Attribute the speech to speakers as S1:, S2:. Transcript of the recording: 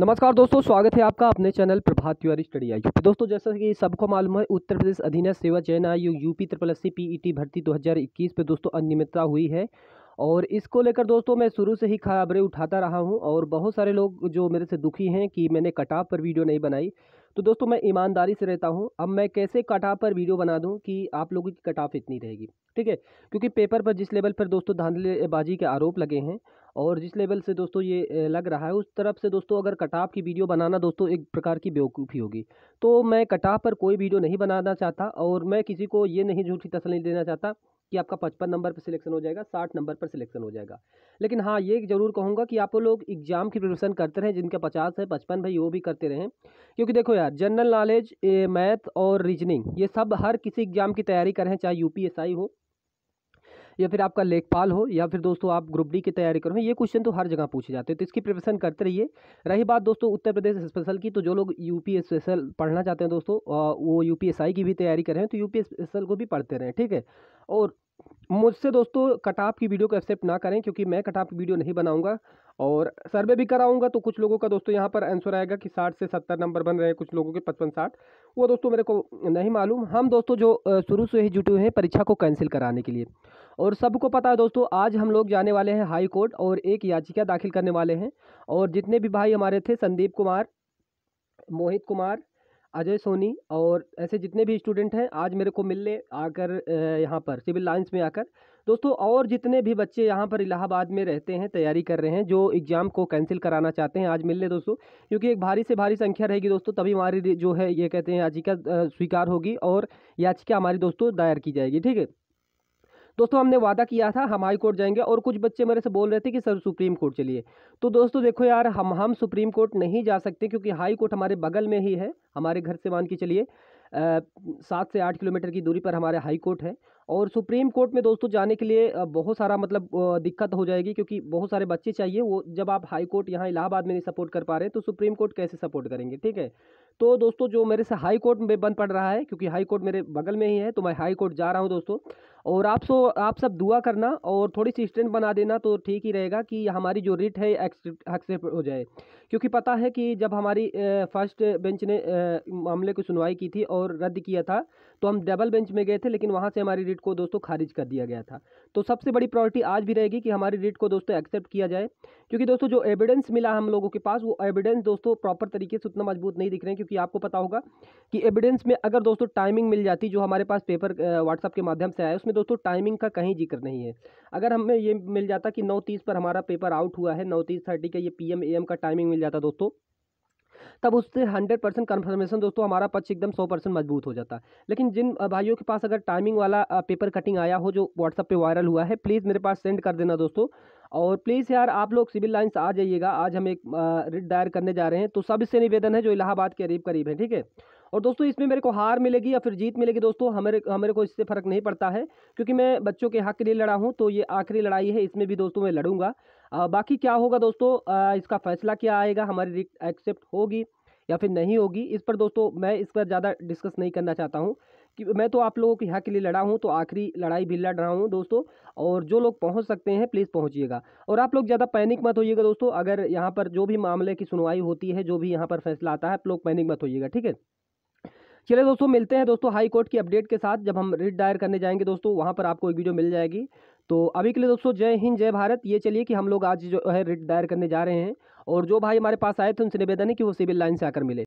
S1: नमस्कार दोस्तों स्वागत है आपका अपने चैनल प्रभात तिवारी स्टडी आई तो दोस्तों जैसा कि सबको मालूम है उत्तर प्रदेश अधीनस्थ सेवा चयन आयोग UP triple S C PET भर्ती 2021 पे दोस्तों अनियमितता हुई है और इसको लेकर दोस्तों मैं शुरू से ही खबरें उठाता रहा हूं और बहुत सारे लोग जो मेरे से दुखी हैं कि मैंने कटाप पर वीडियो नहीं बनाई तो दोस्तों मैं ईमानदारी से रहता हूं अब मैं कैसे कटाप पर वीडियो बना दूं कि आप लोगों की कटाप इतनी रहेगी ठीक है क्योंकि पेपर पर जिस लेवल पर दोस्तों धांधलेबाजी के आरोप लगे हैं और जिस लेवल से दोस्तों ये लग रहा है उस तरफ से दोस्तों अगर कटाप की वीडियो बनाना दोस्तों एक प्रकार की बेवकूफ़ी होगी तो मैं कटाप पर कोई वीडियो नहीं बनाना चाहता और मैं किसी को ये नहीं झूठी तसली देना चाहता कि आपका पचपन नंबर पर सिलेक्शन हो जाएगा साठ नंबर पर सिलेक्शन हो जाएगा लेकिन हाँ ये ज़रूर कहूँगा कि आप लोग एग्जाम की प्रिपरेशन करते रहें जिनका पचास है पचपन भाई वो भी करते रहें क्योंकि देखो यार जनरल नॉलेज मैथ और रीजनिंग ये सब हर किसी एग्जाम की तैयारी करें चाहे यू हो या फिर आपका लेखपाल हो या फिर दोस्तों आप ग्रुप डी की तैयारी करो ये क्वेश्चन तो हर जगह पूछे जाते हैं तो इसकी प्रिपरेशन करते रहिए रही बात दोस्तों उत्तर प्रदेश स्पेशल की तो जो लोग यू पी स्पेशल पढ़ना चाहते हैं दोस्तों वो यू पी एस आई की भी तैयारी कर रहे हैं तो यू पी स्पेशल को भी पढ़ते रहें ठीक है और मुझसे दोस्तों कटाप की वीडियो को एक्सेप्ट ना करें क्योंकि मैं कटाप की वीडियो नहीं बनाऊंगा और सर्वे भी कराऊंगा तो कुछ लोगों का दोस्तों यहाँ पर आंसर आएगा कि साठ से सत्तर नंबर बन रहे हैं कुछ लोगों के पचपन साठ वो दोस्तों मेरे को नहीं मालूम हम दोस्तों जो शुरू से ही जुटे हुए हैं परीक्षा को कैंसिल कराने के लिए और सबको पता है दोस्तों आज हम लोग जाने वाले हैं हाई कोर्ट और एक याचिका दाखिल करने वाले हैं और जितने भी भाई हमारे थे संदीप कुमार मोहित कुमार अजय सोनी और ऐसे जितने भी स्टूडेंट हैं आज मेरे को मिलने आकर यहाँ पर सिविल लाइन्स में आकर दोस्तों और जितने भी बच्चे यहाँ पर इलाहाबाद में रहते हैं तैयारी कर रहे हैं जो एग्ज़ाम को कैंसिल कराना चाहते हैं आज मिलने दोस्तों क्योंकि एक भारी से भारी संख्या रहेगी दोस्तों तभी हमारी जो है ये कहते हैं याचिका स्वीकार होगी और याचिका हमारी दोस्तों दायर की जाएगी ठीक है दोस्तों हमने वादा किया था हम हाई कोर्ट जाएंगे और कुछ बच्चे मेरे से बोल रहे थे कि सर सुप्रीम कोर्ट चलिए तो दोस्तों देखो यार हम हम सुप्रीम कोर्ट नहीं जा सकते क्योंकि हाई कोर्ट हमारे बगल में ही है हमारे घर से मान के चलिए सात से आठ किलोमीटर की दूरी पर हमारे हाई कोर्ट है और सुप्रीम कोर्ट में दोस्तों जाने के लिए बहुत सारा मतलब दिक्कत हो जाएगी क्योंकि बहुत सारे बच्चे चाहिए वो जब आप हाई कोर्ट यहाँ इलाहाबाद में नहीं सपोर्ट कर पा रहे तो सुप्रीम कोर्ट कैसे सपोर्ट करेंगे ठीक है तो दोस्तों जो मेरे से हाई कोर्ट में बंद पड़ रहा है क्योंकि हाई कोर्ट मेरे बगल में ही है तो मैं हाई कोर्ट जा रहा हूँ दोस्तों और आप सो आप सब दुआ करना और थोड़ी सी स्टैंड बना देना तो ठीक ही रहेगा कि हमारी जो रिट है एक्सेप्ट हो जाए क्योंकि पता है कि जब हमारी फर्स्ट बेंच ने मामले की सुनवाई की थी और रद्द किया था तो हम डबल बेंच में गए थे लेकिन वहाँ से हमारी रिट को दोस्तों खारिज कर दिया गया था तो सबसे बड़ी प्रायोरिटी आज भी रहेगी कि हमारी रिट को दोस्तों एक्सेप्ट किया जाए क्योंकि दोस्तों जो एविडेंस मिला हम लोगों के पास वो एविडेंस दोस्तों प्रॉपर तरीके से उतना मजबूत नहीं दिख रहे हैं क्योंकि आपको पता होगा कि एविडेंस में अगर दोस्तों टाइमिंग मिल जाती जो हमारे पास पेपर व्हाट्सअप के माध्यम से आया उसमें दोस्तों टाइमिंग का कहीं जिक्र नहीं है अगर हमें ये मिल जाता कि नौ तीस पर हमारा पेपर आउट हुआ है नौ तीस थर्टी का ये पी एम का टाइमिंग मिल जाता दोस्तों तब उससे हंड्रेड परसेंट कन्फर्मेशन दोस्तों हमारा पक्ष एकदम सौ परसेंट मजबूत हो जाता लेकिन जिन भाइयों के पास अगर टाइमिंग वाला पेपर कटिंग आया हो जो व्हाट्सअप पे वायरल हुआ है प्लीज़ मेरे पास सेंड कर देना दोस्तों और प्लीज़ यार आप लोग सिविल लाइन्स आ जाइएगा आज हम एक रिट दायर करने जा रहे हैं तो सब इससे निवेदन है जो इलाहाबाद के करीब करीब है ठीक है और दोस्तों इसमें मेरे को हार मिलेगी या फिर जीत मिलेगी दोस्तों हमारे हमारे को इससे फ़र्क नहीं पड़ता है क्योंकि मैं बच्चों के हक के लिए लड़ा हूँ तो ये आखिरी लड़ाई है इसमें भी दोस्तों मैं लड़ूंगा आ, बाकी क्या होगा दोस्तों आ, इसका फैसला क्या आएगा हमारी एक्सेप्ट होगी या फिर नहीं होगी इस पर दोस्तों मैं इस पर ज़्यादा डिस्कस नहीं करना चाहता हूँ कि मैं तो आप लोगों के यहाँ के लिए लड़ा हूँ तो आखिरी लड़ाई भी लड़ रहा हूँ दोस्तों और जो लोग पहुँच सकते हैं प्लीज़ पहुँचिएगा और आप लोग ज़्यादा पैनिक मत होइएगा दोस्तों अगर यहाँ पर जो भी मामले की सुनवाई होती है जो भी यहाँ पर फैसला आता है आप लोग पैनिक मत होइएगा ठीक है चलिए दोस्तों मिलते हैं दोस्तों हाई कोर्ट की अपडेट के साथ जब हम रिट दायर करने जाएंगे दोस्तों वहाँ पर आपको एक वीडियो मिल जाएगी तो अभी के लिए दोस्तों जय हिंद जय भारत ये चलिए कि हम लोग आज जो है रिट दायर करने जा रहे हैं और जो भाई हमारे पास आए थे उनसे निवेदन है कि वो सिविल लाइन से आकर मिले